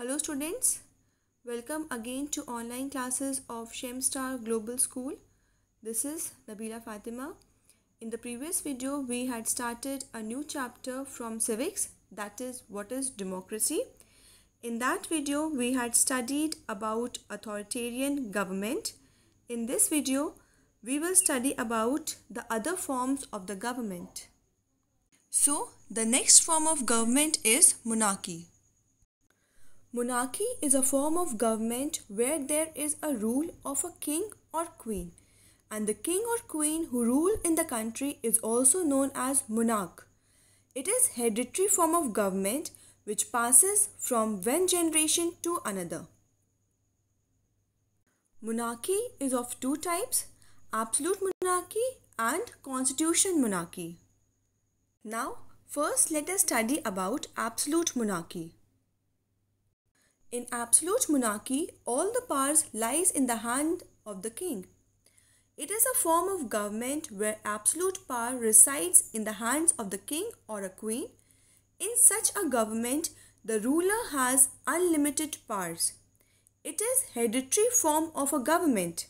Hello students, welcome again to online classes of Shemstar Global School. This is Nabila Fatima. In the previous video, we had started a new chapter from civics that is what is democracy. In that video, we had studied about authoritarian government. In this video, we will study about the other forms of the government. So, the next form of government is monarchy Monarchy is a form of government where there is a rule of a king or queen. And the king or queen who rule in the country is also known as monarch. It is hereditary form of government which passes from one generation to another. Monarchy is of two types, absolute monarchy and constitution monarchy. Now, first let us study about absolute monarchy. In absolute monarchy, all the powers lies in the hand of the king. It is a form of government where absolute power resides in the hands of the king or a queen. In such a government, the ruler has unlimited powers. It is hereditary form of a government.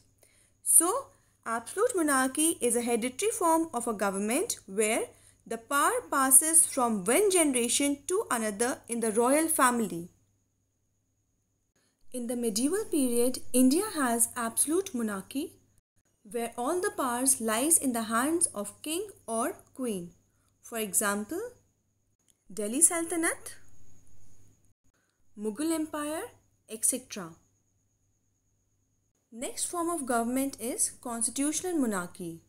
So, absolute monarchy is a hereditary form of a government where the power passes from one generation to another in the royal family. In the medieval period, India has absolute monarchy where all the powers lies in the hands of king or queen. For example, Delhi Sultanate, Mughal Empire, etc. Next form of government is constitutional monarchy.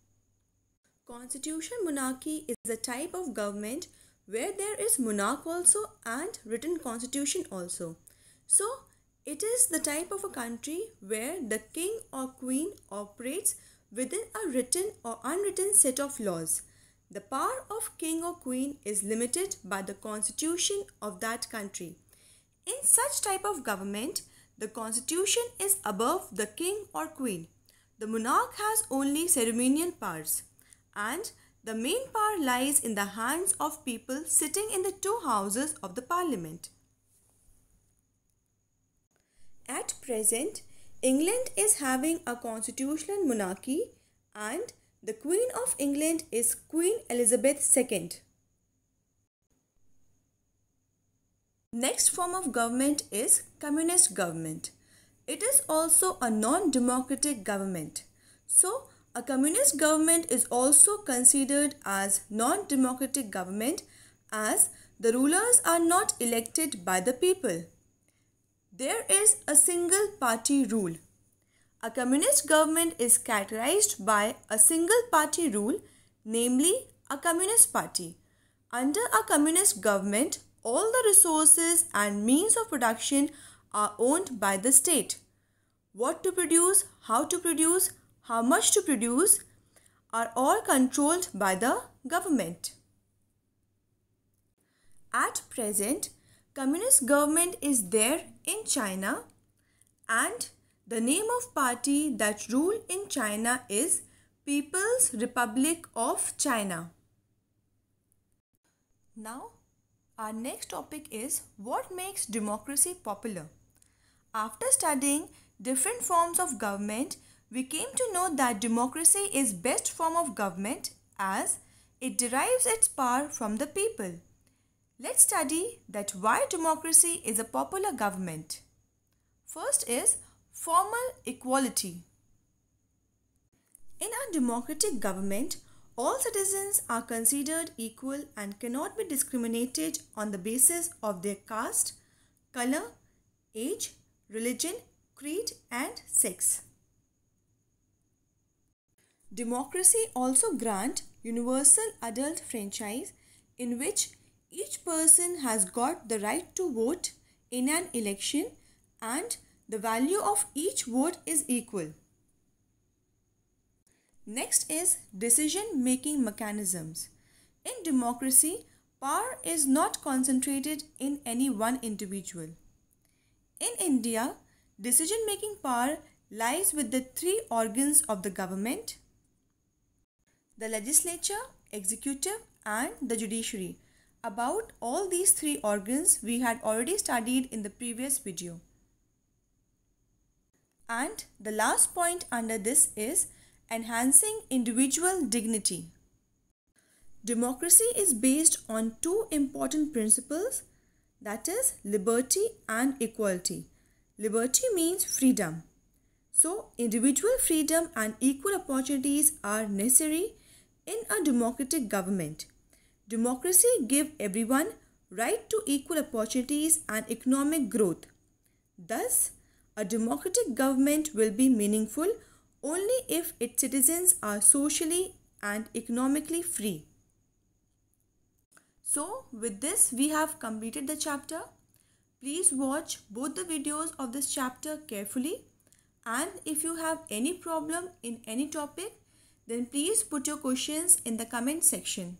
Constitutional monarchy is a type of government where there is monarch also and written constitution also. So it is the type of a country where the king or queen operates within a written or unwritten set of laws. The power of king or queen is limited by the constitution of that country. In such type of government, the constitution is above the king or queen. The monarch has only ceremonial powers and the main power lies in the hands of people sitting in the two houses of the parliament. At present, England is having a constitutional monarchy and the Queen of England is Queen Elizabeth II. Next form of government is communist government. It is also a non-democratic government. So, a communist government is also considered as non-democratic government as the rulers are not elected by the people. There is a single party rule. A communist government is characterized by a single party rule, namely a communist party. Under a communist government, all the resources and means of production are owned by the state. What to produce, how to produce, how much to produce are all controlled by the government. At present, communist government is there in China and the name of party that rule in China is People's Republic of China. Now our next topic is what makes democracy popular. After studying different forms of government, we came to know that democracy is best form of government as it derives its power from the people. Let's study that why democracy is a popular government. First is formal equality. In a democratic government, all citizens are considered equal and cannot be discriminated on the basis of their caste, color, age, religion, creed and sex. Democracy also grant universal adult franchise in which each person has got the right to vote in an election and the value of each vote is equal. Next is decision making mechanisms. In democracy, power is not concentrated in any one individual. In India, decision making power lies with the three organs of the government the legislature, executive, and the judiciary about all these three organs we had already studied in the previous video. And the last point under this is enhancing individual dignity. Democracy is based on two important principles that is liberty and equality. Liberty means freedom. So individual freedom and equal opportunities are necessary in a democratic government. Democracy give everyone right to equal opportunities and economic growth. Thus, a democratic government will be meaningful only if its citizens are socially and economically free. So, with this, we have completed the chapter. Please watch both the videos of this chapter carefully. And if you have any problem in any topic, then please put your questions in the comment section.